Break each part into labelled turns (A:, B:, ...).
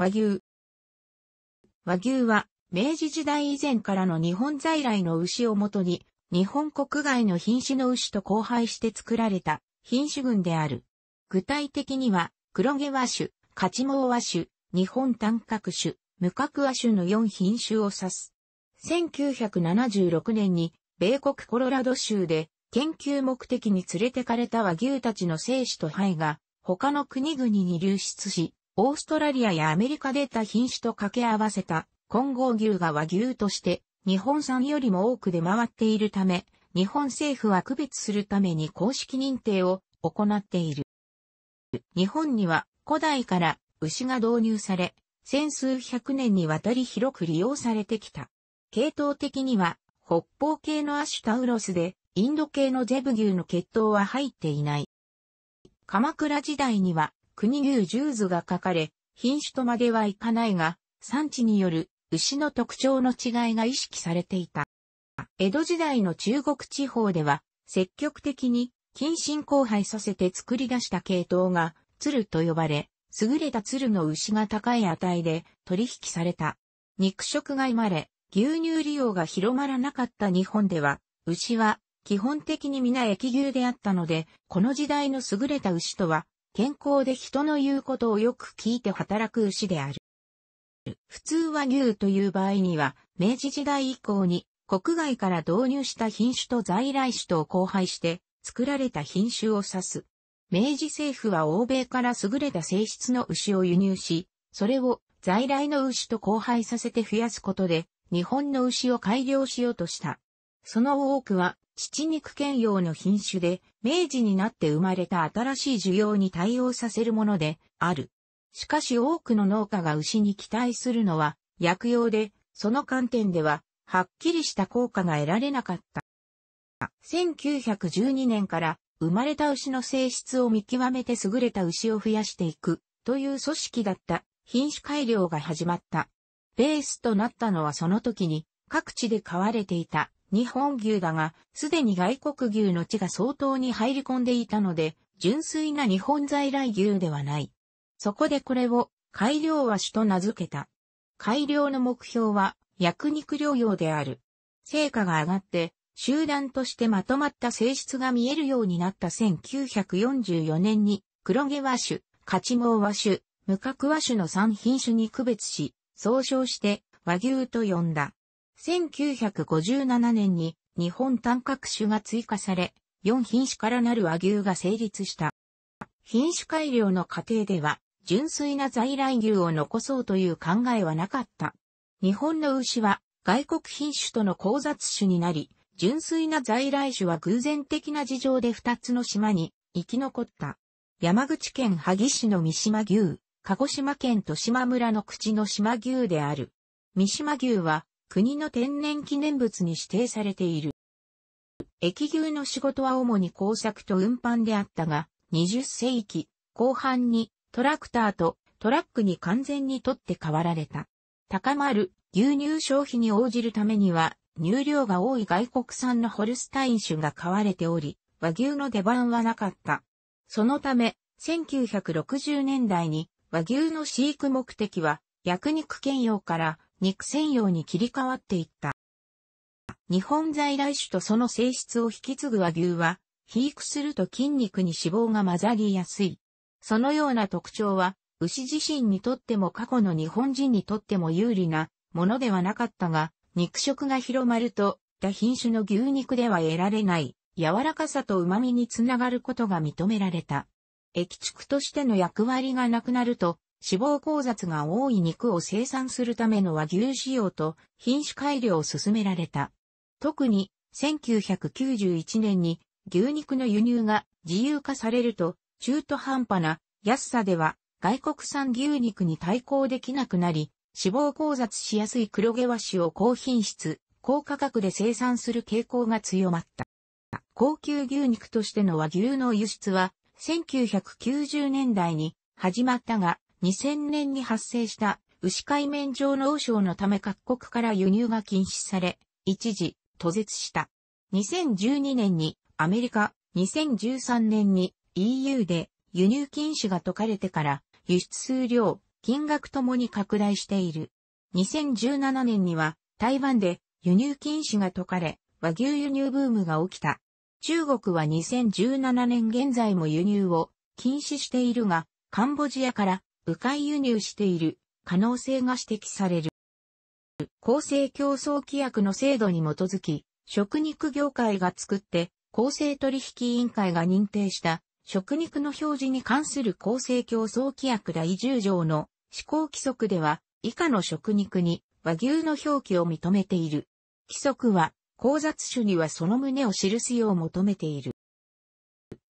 A: 和牛。和牛は、明治時代以前からの日本在来の牛をもとに、日本国外の品種の牛と交配して作られた品種群である。具体的には、黒毛和種、勝ち毛和種、日本短角種、無角和種の4品種を指す。1976年に、米国コロラド州で、研究目的に連れてかれた和牛たちの精子と肺が、他の国々に流出し、オーストラリアやアメリカで他品種と掛け合わせた混合牛が和牛として日本産よりも多く出回っているため、日本政府は区別するために公式認定を行っている。日本には古代から牛が導入され、千数百年にわたり広く利用されてきた。系統的には北方系のアシュタウロスで、インド系のゼブ牛の血統は入っていない。鎌倉時代には国牛十図が書かれ、品種とまではいかないが、産地による牛の特徴の違いが意識されていた。江戸時代の中国地方では、積極的に近親交配させて作り出した系統が、鶴と呼ばれ、優れた鶴の牛が高い値で取引された。肉食が生まれ、牛乳利用が広まらなかった日本では、牛は基本的に皆液牛であったので、この時代の優れた牛とは健康で人の言うことをよく聞いて働く牛である。普通は牛という場合には、明治時代以降に国外から導入した品種と在来種とを交配して作られた品種を指す。明治政府は欧米から優れた性質の牛を輸入し、それを在来の牛と交配させて増やすことで、日本の牛を改良しようとした。その多くは、父肉兼用の品種で、明治になって生まれた新しい需要に対応させるものである。しかし多くの農家が牛に期待するのは薬用で、その観点では、はっきりした効果が得られなかった。1912年から生まれた牛の性質を見極めて優れた牛を増やしていくという組織だった品種改良が始まった。ベースとなったのはその時に各地で飼われていた日本牛だが、すでに外国牛の地が相当に入り込んでいたので、純粋な日本在来牛ではない。そこでこれを、改良和種と名付けた。改良の目標は、薬肉療養である。成果が上がって、集団としてまとまった性質が見えるようになった1944年に、黒毛和種、勝毛和種、無角和種の3品種に区別し、総称して和牛と呼んだ。1957年に日本単角種が追加され、4品種からなる和牛が成立した。品種改良の過程では、純粋な在来牛を残そうという考えはなかった。日本の牛は外国品種との交雑種になり、純粋な在来種は偶然的な事情で2つの島に生き残った。山口県萩市の三島牛、鹿児島県豊島村の口の島牛である。三島牛は国の天然記念物に指定されている。駅牛の仕事は主に工作と運搬であったが、20世紀後半にトラクターとトラックに完全に取って代わられた。高まる牛乳消費に応じるためには、乳量が多い外国産のホルスタイン種が買われており、和牛の出番はなかった。そのため、1960年代に和牛の飼育目的は、薬肉兼用から肉専用に切り替わっていった。日本在来種とその性質を引き継ぐ和牛は、肥育すると筋肉に脂肪が混ざりやすい。そのような特徴は、牛自身にとっても過去の日本人にとっても有利なものではなかったが、肉食が広まると、他品種の牛肉では得られない柔らかさと旨味につながることが認められた。液畜としての役割がなくなると、脂肪交雑が多い肉を生産するための和牛使用と品種改良を進められた。特に1991年に牛肉の輸入が自由化されると中途半端な安さでは外国産牛肉に対抗できなくなり脂肪交雑しやすい黒毛和紙を高品質、高価格で生産する傾向が強まった。高級牛肉としての和牛の輸出は1990年代に始まったが2000年に発生した牛海面上の症のため各国から輸入が禁止され、一時、途絶した。2012年にアメリカ、2013年に EU で輸入禁止が解かれてから輸出数量、金額ともに拡大している。2017年には台湾で輸入禁止が解かれ、和牛輸入ブームが起きた。中国は2017年現在も輸入を禁止しているが、カンボジアから迂回輸入している可能性が指摘される。公正競争規約の制度に基づき、食肉業界が作って公正取引委員会が認定した食肉の表示に関する公正競争規約第10条の施行規則では以下の食肉に和牛の表記を認めている。規則は交雑種にはその旨を記すよう求めている。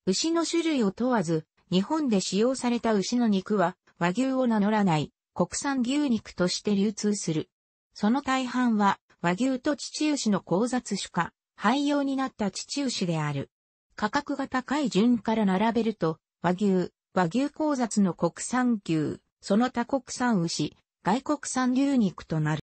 A: 牛の種類を問わず、日本で使用された牛の肉は、和牛を名乗らない国産牛肉として流通する。その大半は和牛と父牛の交雑種か、廃用になった父牛である。価格が高い順から並べると、和牛、和牛交雑の国産牛、その他国産牛、外国産牛肉となる。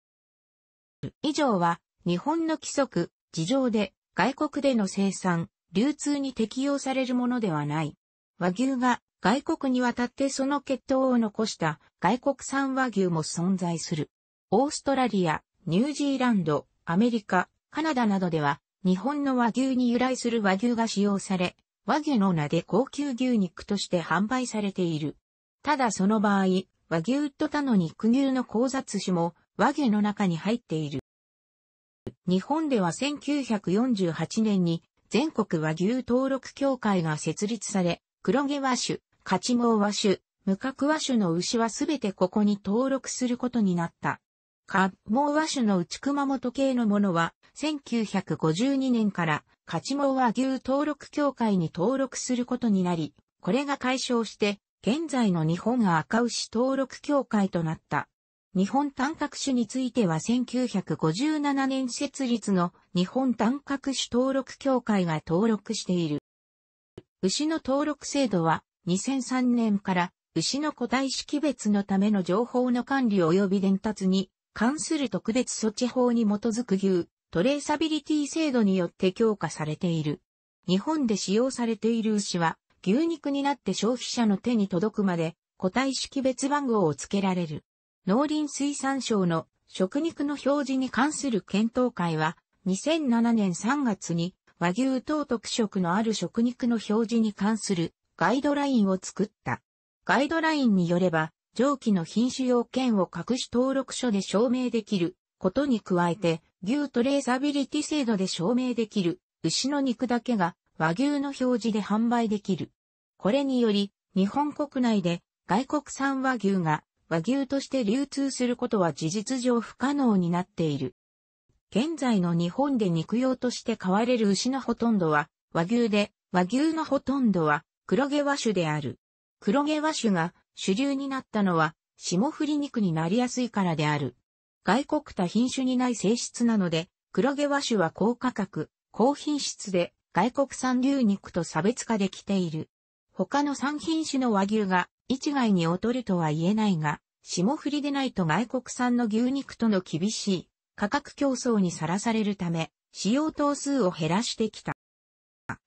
A: 以上は、日本の規則、事情で、外国での生産、流通に適用されるものではない。和牛が外国に渡ってその血統を残した外国産和牛も存在する。オーストラリア、ニュージーランド、アメリカ、カナダなどでは日本の和牛に由来する和牛が使用され、和牛の名で高級牛肉として販売されている。ただその場合、和牛と他の肉牛の交雑種も和牛の中に入っている。日本では1948年に全国和牛登録協会が設立され、黒毛和種、カチモウ和種、無角和種の牛はすべてここに登録することになった。カッモウ和種の内熊本系のものは、1952年から、カチモウ和牛登録協会に登録することになり、これが解消して、現在の日本赤牛登録協会となった。日本単角種については1957年設立の日本単角種登録協会が登録している。牛の登録制度は2003年から牛の個体識別のための情報の管理及び伝達に関する特別措置法に基づく牛トレーサビリティ制度によって強化されている。日本で使用されている牛は牛肉になって消費者の手に届くまで個体識別番号を付けられる。農林水産省の食肉の表示に関する検討会は2007年3月に和牛等特色のある食肉の表示に関するガイドラインを作った。ガイドラインによれば、上記の品種要件を各種登録書で証明できることに加えて、牛トレーサビリティ制度で証明できる牛の肉だけが和牛の表示で販売できる。これにより、日本国内で外国産和牛が和牛として流通することは事実上不可能になっている。現在の日本で肉用として飼われる牛のほとんどは和牛で、和牛のほとんどは黒毛和種である。黒毛和種が主流になったのは霜降り肉になりやすいからである。外国多品種にない性質なので、黒毛和種は高価格、高品質で外国産牛肉と差別化できている。他の3品種の和牛が一概に劣るとは言えないが、霜降りでないと外国産の牛肉との厳しい価格競争にさらされるため、使用頭数を減らしてきた。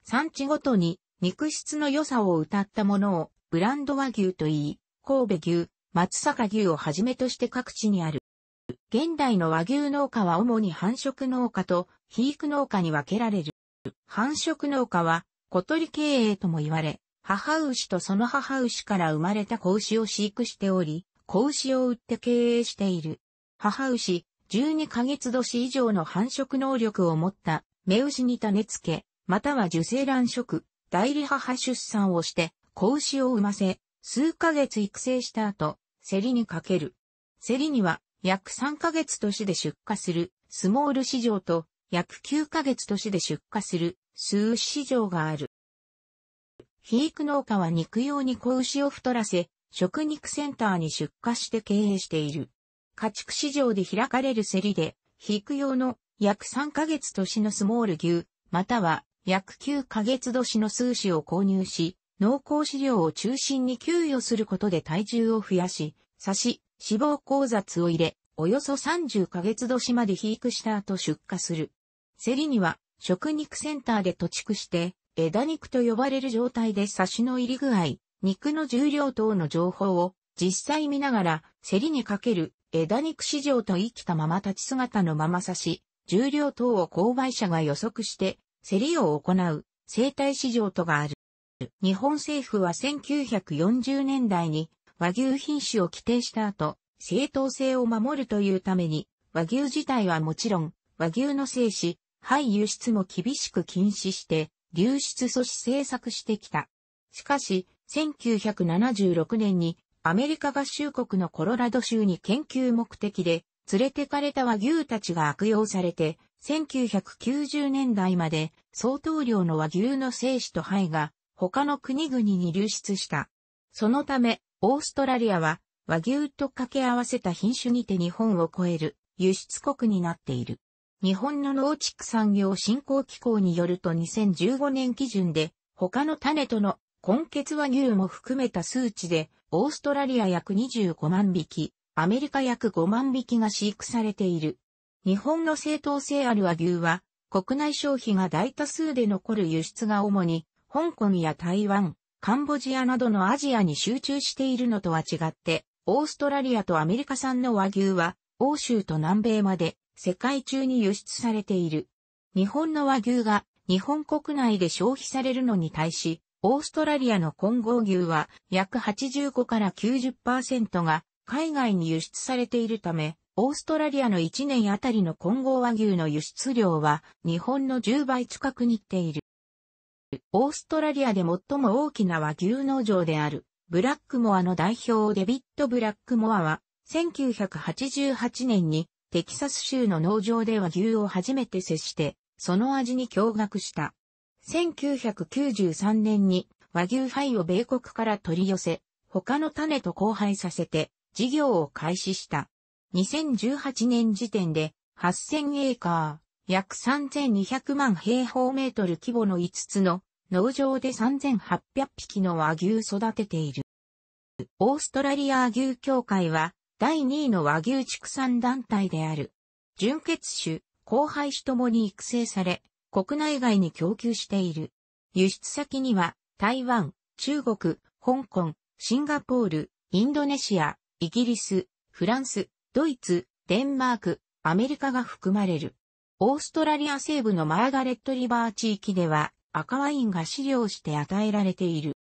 A: 産地ごとに肉質の良さを謳ったものをブランド和牛といい、神戸牛、松阪牛をはじめとして各地にある。現代の和牛農家は主に繁殖農家と肥育農家に分けられる。繁殖農家は小鳥経営とも言われ、母牛とその母牛から生まれた子牛を飼育しており、子牛を売って経営している。母牛、12ヶ月年以上の繁殖能力を持った、雌牛に種付け、または受精卵食、代理母出産をして、子牛を産ませ、数ヶ月育成した後、競りにかける。競りには、約3ヶ月年で出荷する、スモール市場と、約9ヶ月年で出荷する、ス牛市場がある。肥育農家は肉用に子牛を太らせ、食肉センターに出荷して経営している。家畜市場で開かれる競りで、肥育用の約3ヶ月年のスモール牛、または約9ヶ月年の数種を購入し、濃厚飼料を中心に給与することで体重を増やし、刺し、脂肪交雑を入れ、およそ30ヶ月年まで肥育した後出荷する。競りには、食肉センターで土畜して、枝肉と呼ばれる状態で刺しの入り具合、肉の重量等の情報を実際見ながら、競りにかける枝肉市場と生きたまま立ち姿のまま刺し、重量等を購買者が予測して、競りを行う生態市場とがある。日本政府は1940年代に和牛品種を規定した後、正当性を守るというために、和牛自体はもちろん、和牛の生死、肺輸出も厳しく禁止して、流出阻止政策してきた。しかし、1976年にアメリカ合衆国のコロラド州に研究目的で連れてかれた和牛たちが悪用されて、1990年代まで相当量の和牛の精子と肺が他の国々に流出した。そのため、オーストラリアは和牛と掛け合わせた品種にて日本を超える輸出国になっている。日本の農畜産業振興機構によると2015年基準で他の種との根血和牛も含めた数値で、オーストラリア約25万匹、アメリカ約5万匹が飼育されている。日本の正当性ある和牛は、国内消費が大多数で残る輸出が主に、香港や台湾、カンボジアなどのアジアに集中しているのとは違って、オーストラリアとアメリカ産の和牛は、欧州と南米まで世界中に輸出されている。日本の和牛が日本国内で消費されるのに対し、オーストラリアの混合牛は約85から90%が海外に輸出されているため、オーストラリアの1年あたりの混合和牛の輸出量は日本の10倍近くにっている。オーストラリアで最も大きな和牛農場であるブラックモアの代表デビット・ブラックモアは1988年にテキサス州の農場で和牛を初めて接してその味に驚愕した。1993年に和牛ァイを米国から取り寄せ、他の種と交配させて事業を開始した。2018年時点で8000エーカー、約3200万平方メートル規模の5つの農場で3800匹の和牛育てている。オーストラリア牛協会は第2位の和牛畜産団体である。純血種、交配種ともに育成され、国内外に供給している。輸出先には、台湾、中国、香港、シンガポール、インドネシア、イギリス、フランス、ドイツ、デンマーク、アメリカが含まれる。オーストラリア西部のマーガレットリバー地域では赤ワインが飼料して与えられている。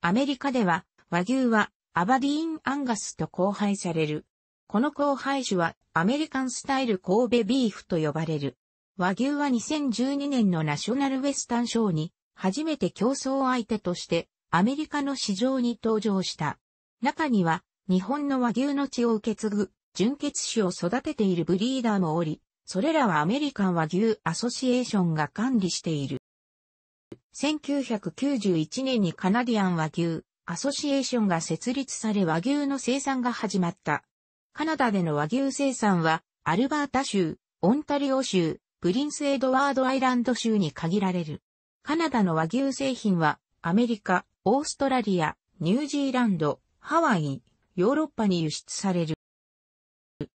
A: アメリカでは和牛はアバディーン・アンガスと交配される。この交配種はアメリカンスタイル神戸ビーフと呼ばれる。和牛は2012年のナショナルウェスタン賞に初めて競争相手としてアメリカの市場に登場した。中には日本の和牛の血を受け継ぐ純血種を育てているブリーダーもおり、それらはアメリカン和牛アソシエーションが管理している。1991年にカナディアン和牛アソシエーションが設立され和牛の生産が始まった。カナダでの和牛生産はアルバータ州、オンタリオ州、プリンスエドワードアイランド州に限られる。カナダの和牛製品は、アメリカ、オーストラリア、ニュージーランド、ハワイ、ヨーロッパに輸出される。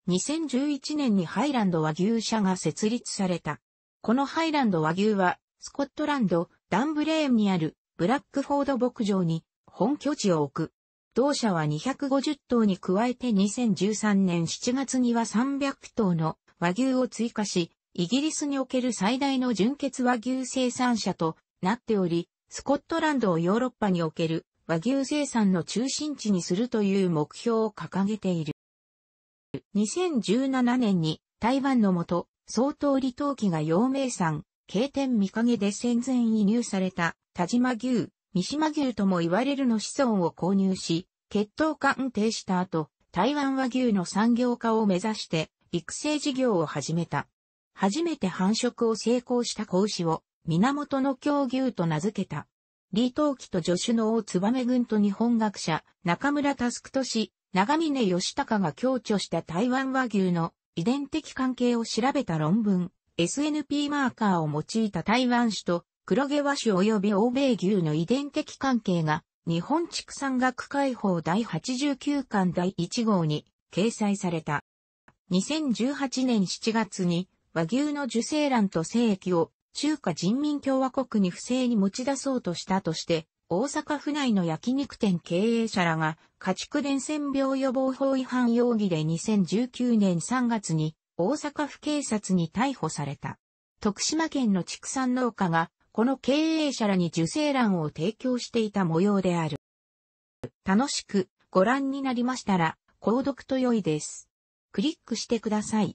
A: 2011年にハイランド和牛社が設立された。このハイランド和牛は、スコットランド、ダンブレーンにあるブラックフォード牧場に本拠地を置く。同社は250頭に加えて2013年7月には300頭の和牛を追加し、イギリスにおける最大の純血和牛生産者となっており、スコットランドをヨーロッパにおける和牛生産の中心地にするという目標を掲げている。2017年に台湾のもと、総統離島機が陽明山、経天見陰で戦前移入された田島牛、三島牛とも言われるの子孫を購入し、血統鑑定した後、台湾和牛の産業化を目指して育成事業を始めた。初めて繁殖を成功した子牛を源の狂牛と名付けた。李登輝と助手の大燕軍と日本学者中村佑都氏、長峰義隆が強調した台湾和牛の遺伝的関係を調べた論文、SNP マーカーを用いた台湾種と黒毛和種及び欧米牛の遺伝的関係が日本畜産学会法第89巻第1号に掲載された。2018年7月に和牛の受精卵と精液を中華人民共和国に不正に持ち出そうとしたとして、大阪府内の焼肉店経営者らが家畜伝染病予防法違反容疑で2019年3月に大阪府警察に逮捕された。徳島県の畜産農家がこの経営者らに受精卵を提供していた模様である。楽しくご覧になりましたら購読と良いです。クリックしてください。